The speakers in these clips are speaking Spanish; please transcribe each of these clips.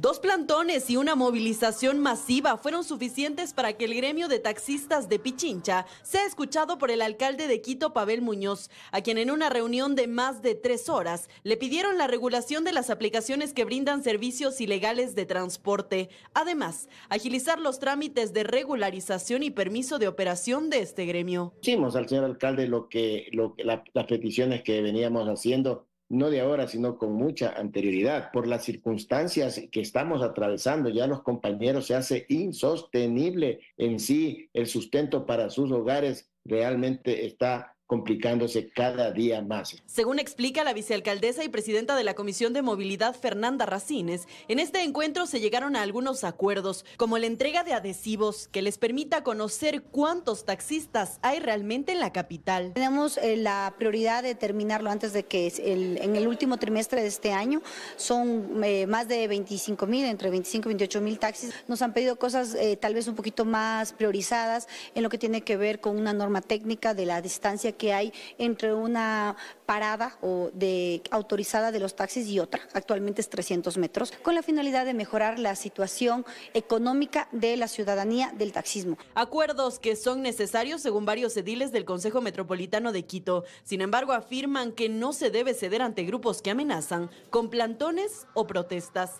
Dos plantones y una movilización masiva fueron suficientes para que el gremio de taxistas de Pichincha sea escuchado por el alcalde de Quito, Pavel Muñoz, a quien en una reunión de más de tres horas le pidieron la regulación de las aplicaciones que brindan servicios ilegales de transporte. Además, agilizar los trámites de regularización y permiso de operación de este gremio. Hicimos al señor alcalde lo que, las peticiones que veníamos haciendo no de ahora, sino con mucha anterioridad, por las circunstancias que estamos atravesando, ya los compañeros se hace insostenible en sí el sustento para sus hogares, realmente está complicándose cada día más. Según explica la vicealcaldesa y presidenta de la Comisión de Movilidad, Fernanda Racines, en este encuentro se llegaron a algunos acuerdos, como la entrega de adhesivos que les permita conocer cuántos taxistas hay realmente en la capital. Tenemos eh, la prioridad de terminarlo antes de que en el último trimestre de este año son eh, más de 25 mil, entre 25 y 28 mil taxis. Nos han pedido cosas eh, tal vez un poquito más priorizadas en lo que tiene que ver con una norma técnica de la distancia que hay entre una parada o de, autorizada de los taxis y otra, actualmente es 300 metros, con la finalidad de mejorar la situación económica de la ciudadanía del taxismo. Acuerdos que son necesarios según varios ediles del Consejo Metropolitano de Quito. Sin embargo, afirman que no se debe ceder ante grupos que amenazan con plantones o protestas.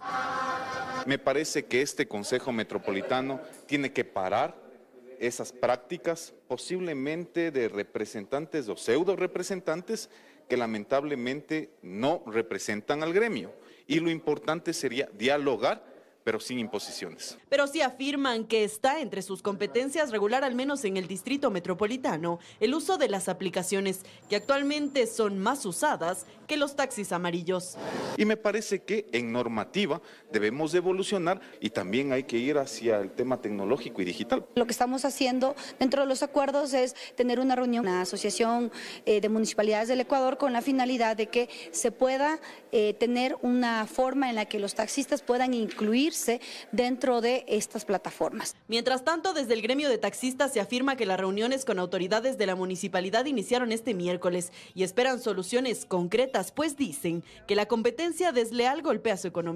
Me parece que este Consejo Metropolitano tiene que parar esas prácticas, posiblemente de representantes o pseudo representantes que lamentablemente no representan al gremio. Y lo importante sería dialogar pero sin imposiciones. Pero sí afirman que está entre sus competencias regular, al menos en el distrito metropolitano, el uso de las aplicaciones que actualmente son más usadas que los taxis amarillos. Y me parece que en normativa debemos evolucionar y también hay que ir hacia el tema tecnológico y digital. Lo que estamos haciendo dentro de los acuerdos es tener una reunión, una asociación eh, de municipalidades del Ecuador con la finalidad de que se pueda eh, tener una forma en la que los taxistas puedan incluirse dentro de estas plataformas. Mientras tanto, desde el gremio de taxistas se afirma que las reuniones con autoridades de la municipalidad iniciaron este miércoles y esperan soluciones concretas, pues dicen que la competencia desleal golpea su economía.